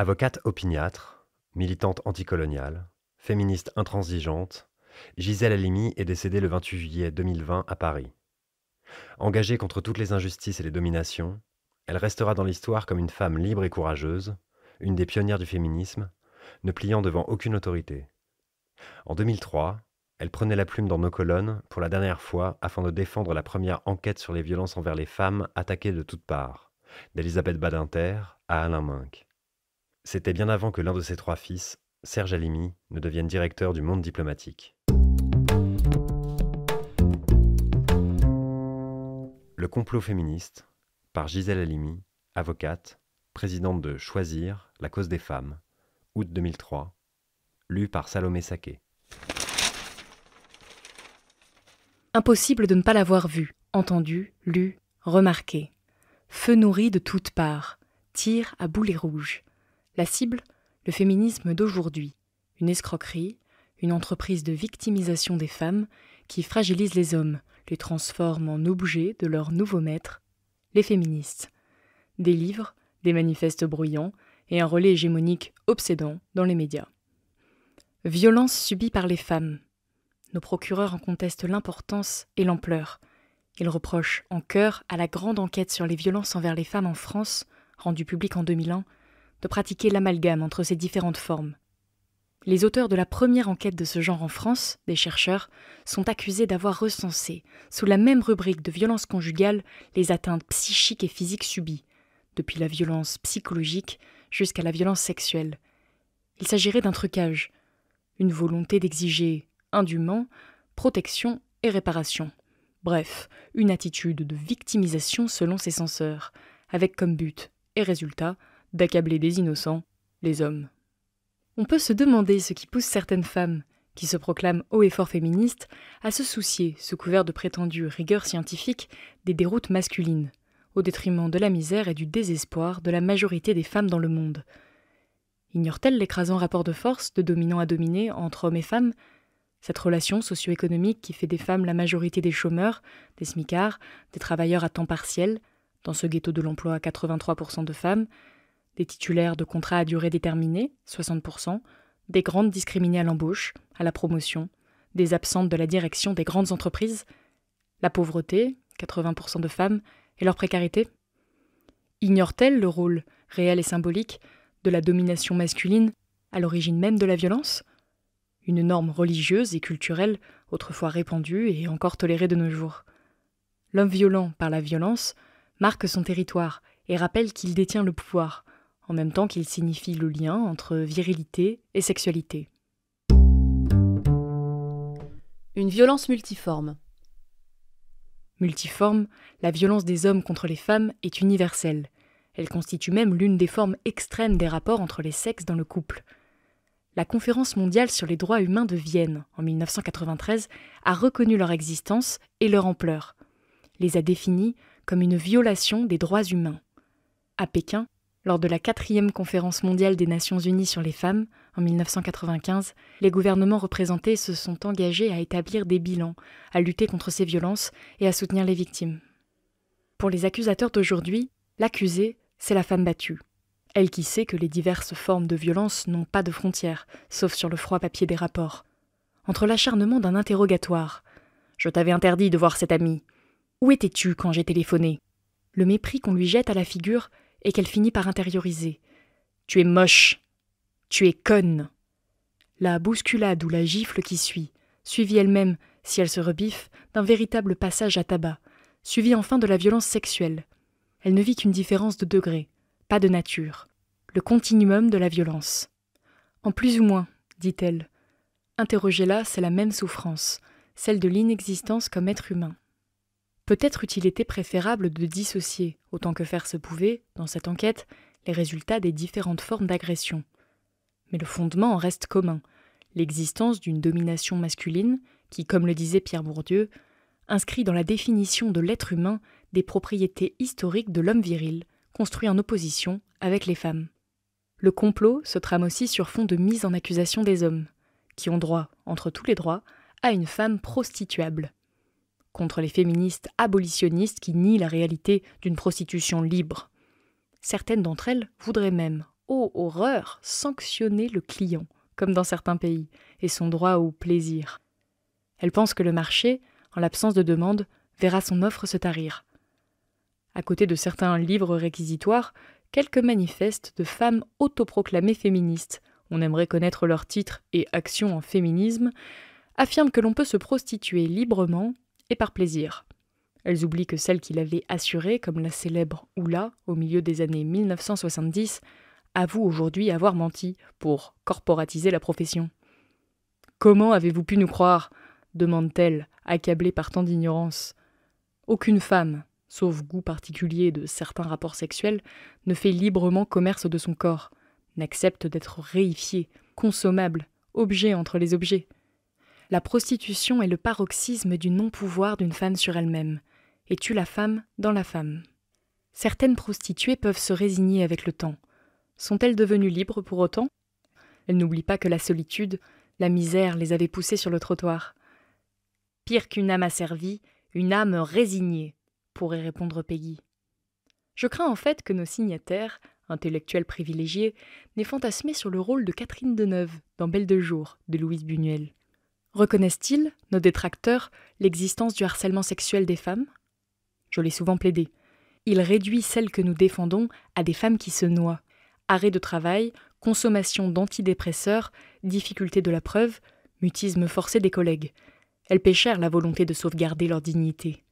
Avocate opiniâtre, militante anticoloniale, féministe intransigeante, Gisèle Halimi est décédée le 28 juillet 2020 à Paris. Engagée contre toutes les injustices et les dominations, elle restera dans l'histoire comme une femme libre et courageuse, une des pionnières du féminisme, ne pliant devant aucune autorité. En 2003, elle prenait la plume dans nos colonnes pour la dernière fois afin de défendre la première enquête sur les violences envers les femmes attaquées de toutes parts, d'Elisabeth Badinter à Alain Minck. C'était bien avant que l'un de ses trois fils, Serge Alimi, ne devienne directeur du monde diplomatique. Le complot féministe, par Gisèle Alimi, avocate, présidente de Choisir, la cause des femmes, août 2003, lu par Salomé Saké. Impossible de ne pas l'avoir vu, entendu, lu, remarqué. Feu nourri de toutes parts, tir à boulet rouges. La cible, le féminisme d'aujourd'hui, une escroquerie, une entreprise de victimisation des femmes qui fragilise les hommes, les transforme en objets de leur nouveau maître, les féministes. Des livres, des manifestes bruyants et un relais hégémonique obsédant dans les médias. Violence subie par les femmes. Nos procureurs en contestent l'importance et l'ampleur. Ils reprochent en cœur à la grande enquête sur les violences envers les femmes en France, rendue publique en 2001, de pratiquer l'amalgame entre ces différentes formes. Les auteurs de la première enquête de ce genre en France, des chercheurs, sont accusés d'avoir recensé, sous la même rubrique de violence conjugale, les atteintes psychiques et physiques subies, depuis la violence psychologique jusqu'à la violence sexuelle. Il s'agirait d'un trucage, une volonté d'exiger, indûment, protection et réparation. Bref, une attitude de victimisation selon ses censeurs, avec comme but et résultat d'accabler des innocents, les hommes. On peut se demander ce qui pousse certaines femmes, qui se proclament haut et fort féministes, à se soucier, sous couvert de prétendues rigueur scientifiques, des déroutes masculines, au détriment de la misère et du désespoir de la majorité des femmes dans le monde. Ignore-t-elle l'écrasant rapport de force de dominant à dominé entre hommes et femmes cette relation socio-économique qui fait des femmes la majorité des chômeurs, des smicards, des travailleurs à temps partiel, dans ce ghetto de l'emploi à 83% de femmes, des titulaires de contrats à durée déterminée, 60%, des grandes discriminées à l'embauche, à la promotion, des absentes de la direction des grandes entreprises, la pauvreté, 80% de femmes, et leur précarité Ignore-t-elle le rôle, réel et symbolique, de la domination masculine à l'origine même de la violence Une norme religieuse et culturelle autrefois répandue et encore tolérée de nos jours. L'homme violent par la violence marque son territoire et rappelle qu'il détient le pouvoir, en même temps qu'il signifie le lien entre virilité et sexualité. Une violence multiforme. Multiforme, la violence des hommes contre les femmes est universelle. Elle constitue même l'une des formes extrêmes des rapports entre les sexes dans le couple. La Conférence mondiale sur les droits humains de Vienne, en 1993, a reconnu leur existence et leur ampleur, les a définis comme une violation des droits humains. À Pékin, lors de la quatrième conférence mondiale des Nations Unies sur les femmes, en 1995, les gouvernements représentés se sont engagés à établir des bilans, à lutter contre ces violences et à soutenir les victimes. Pour les accusateurs d'aujourd'hui, l'accusée, c'est la femme battue. Elle qui sait que les diverses formes de violence n'ont pas de frontières, sauf sur le froid papier des rapports. Entre l'acharnement d'un interrogatoire Je t'avais interdit de voir cet ami. Où étais-tu quand j'ai téléphoné Le mépris qu'on lui jette à la figure et qu'elle finit par intérioriser. Tu es moche. Tu es conne. La bousculade ou la gifle qui suit, suivie elle-même, si elle se rebiffe, d'un véritable passage à tabac, suivie enfin de la violence sexuelle. Elle ne vit qu'une différence de degré, pas de nature, le continuum de la violence. En plus ou moins, dit-elle. Interrogez-la, c'est la même souffrance, celle de l'inexistence comme être humain. Peut-être eût-il été préférable de dissocier, autant que faire se pouvait, dans cette enquête, les résultats des différentes formes d'agression. Mais le fondement en reste commun, l'existence d'une domination masculine qui, comme le disait Pierre Bourdieu, inscrit dans la définition de l'être humain des propriétés historiques de l'homme viril, construit en opposition avec les femmes. Le complot se trame aussi sur fond de mise en accusation des hommes, qui ont droit, entre tous les droits, à une femme prostituable, contre les féministes abolitionnistes qui nient la réalité d'une prostitution libre. Certaines d'entre elles voudraient même, ô oh horreur, sanctionner le client, comme dans certains pays, et son droit au plaisir. Elles pensent que le marché, en l'absence de demande, verra son offre se tarir. À côté de certains livres réquisitoires, quelques manifestes de femmes autoproclamées féministes, on aimerait connaître leurs titres et actions en féminisme, affirment que l'on peut se prostituer librement et par plaisir. Elles oublient que celles qui l'avait assurée, comme la célèbre Oula, au milieu des années 1970, avouent aujourd'hui avoir menti pour corporatiser la profession. Comment avez-vous pu nous croire demande-t-elle, accablée par tant d'ignorance. Aucune femme, sauf goût particulier de certains rapports sexuels, ne fait librement commerce de son corps, n'accepte d'être réifiée, consommable, objet entre les objets la prostitution est le paroxysme du non-pouvoir d'une femme sur elle-même, et tue la femme dans la femme. Certaines prostituées peuvent se résigner avec le temps. Sont-elles devenues libres pour autant Elles n'oublient pas que la solitude, la misère les avaient poussées sur le trottoir. Pire qu'une âme asservie, une âme résignée, pourrait répondre Peggy. Je crains en fait que nos signataires, intellectuels privilégiés, n'aient fantasmé sur le rôle de Catherine Deneuve dans Belle de Jour de Louise Bunuel. Reconnaissent-ils, nos détracteurs, l'existence du harcèlement sexuel des femmes Je l'ai souvent plaidé. Il réduit celles que nous défendons à des femmes qui se noient. Arrêt de travail, consommation d'antidépresseurs, difficulté de la preuve, mutisme forcé des collègues. Elles péchèrent la volonté de sauvegarder leur dignité.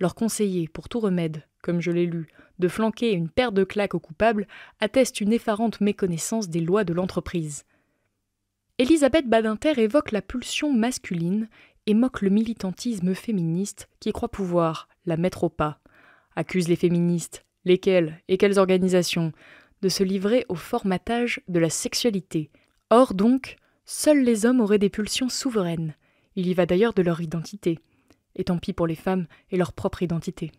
Leur conseiller, pour tout remède, comme je l'ai lu, de flanquer une paire de claques aux coupables atteste une effarante méconnaissance des lois de l'entreprise. Elisabeth Badinter évoque la pulsion masculine et moque le militantisme féministe qui croit pouvoir la mettre au pas, accuse les féministes, lesquelles et quelles organisations, de se livrer au formatage de la sexualité. Or donc, seuls les hommes auraient des pulsions souveraines. Il y va d'ailleurs de leur identité. Et tant pis pour les femmes et leur propre identité.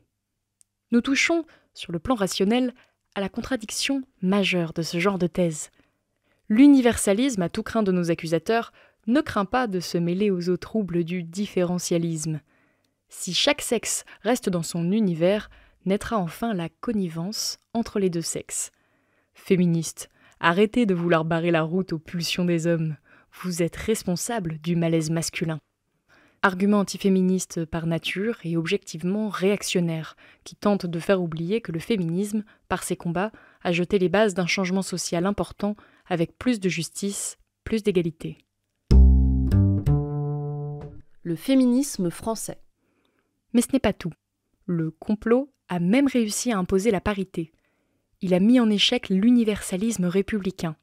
Nous touchons, sur le plan rationnel, à la contradiction majeure de ce genre de thèse. L'universalisme, à tout craint de nos accusateurs, ne craint pas de se mêler aux eaux troubles du différentialisme. Si chaque sexe reste dans son univers, naîtra enfin la connivence entre les deux sexes. Féministes, arrêtez de vouloir barrer la route aux pulsions des hommes. Vous êtes responsable du malaise masculin. Argument antiféministe par nature et objectivement réactionnaire, qui tente de faire oublier que le féminisme, par ses combats, a jeté les bases d'un changement social important avec plus de justice, plus d'égalité. Le féminisme français. Mais ce n'est pas tout. Le complot a même réussi à imposer la parité. Il a mis en échec l'universalisme républicain.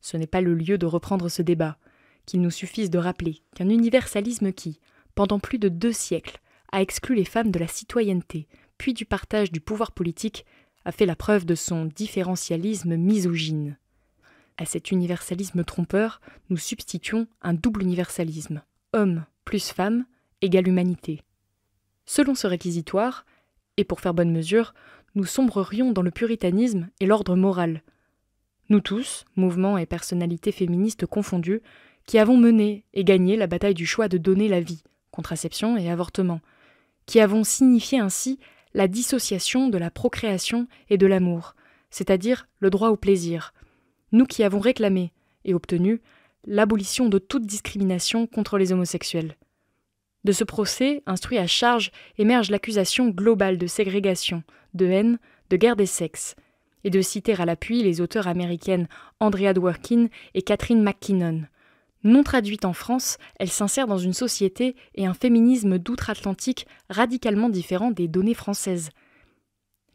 Ce n'est pas le lieu de reprendre ce débat, qu'il nous suffise de rappeler qu'un universalisme qui, pendant plus de deux siècles, a exclu les femmes de la citoyenneté, puis du partage du pouvoir politique, a fait la preuve de son différentialisme misogyne à cet universalisme trompeur, nous substituons un double universalisme homme plus femme égale humanité. Selon ce réquisitoire, et pour faire bonne mesure, nous sombrerions dans le puritanisme et l'ordre moral. Nous tous, mouvements et personnalités féministes confondus, qui avons mené et gagné la bataille du choix de donner la vie, contraception et avortement, qui avons signifié ainsi la dissociation de la procréation et de l'amour, c'est-à-dire le droit au plaisir, nous qui avons réclamé et obtenu l'abolition de toute discrimination contre les homosexuels. De ce procès, instruit à charge, émerge l'accusation globale de ségrégation, de haine, de guerre des sexes, et de citer à l'appui les auteurs américaines Andrea Dworkin et Catherine McKinnon. Non traduite en France, elle s'insère dans une société et un féminisme d'outre-Atlantique radicalement différent des données françaises.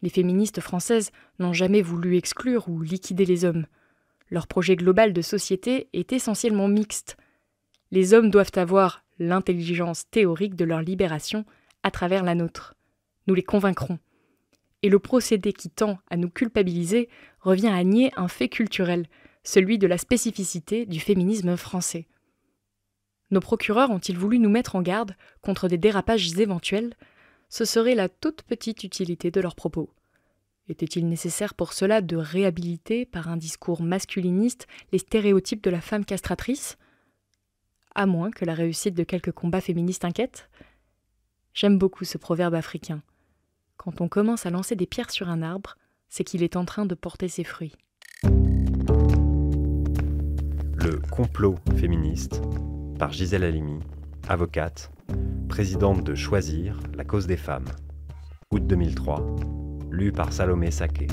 Les féministes françaises n'ont jamais voulu exclure ou liquider les hommes. Leur projet global de société est essentiellement mixte. Les hommes doivent avoir l'intelligence théorique de leur libération à travers la nôtre. Nous les convaincrons. Et le procédé qui tend à nous culpabiliser revient à nier un fait culturel, celui de la spécificité du féminisme français. Nos procureurs ont-ils voulu nous mettre en garde contre des dérapages éventuels Ce serait la toute petite utilité de leurs propos. Était-il nécessaire pour cela de réhabiliter par un discours masculiniste les stéréotypes de la femme castratrice À moins que la réussite de quelques combats féministes inquiète J'aime beaucoup ce proverbe africain. Quand on commence à lancer des pierres sur un arbre, c'est qu'il est en train de porter ses fruits. Le complot féministe par Gisèle Halimi, avocate, présidente de Choisir, la cause des femmes, août 2003, lu par Salomé Saké.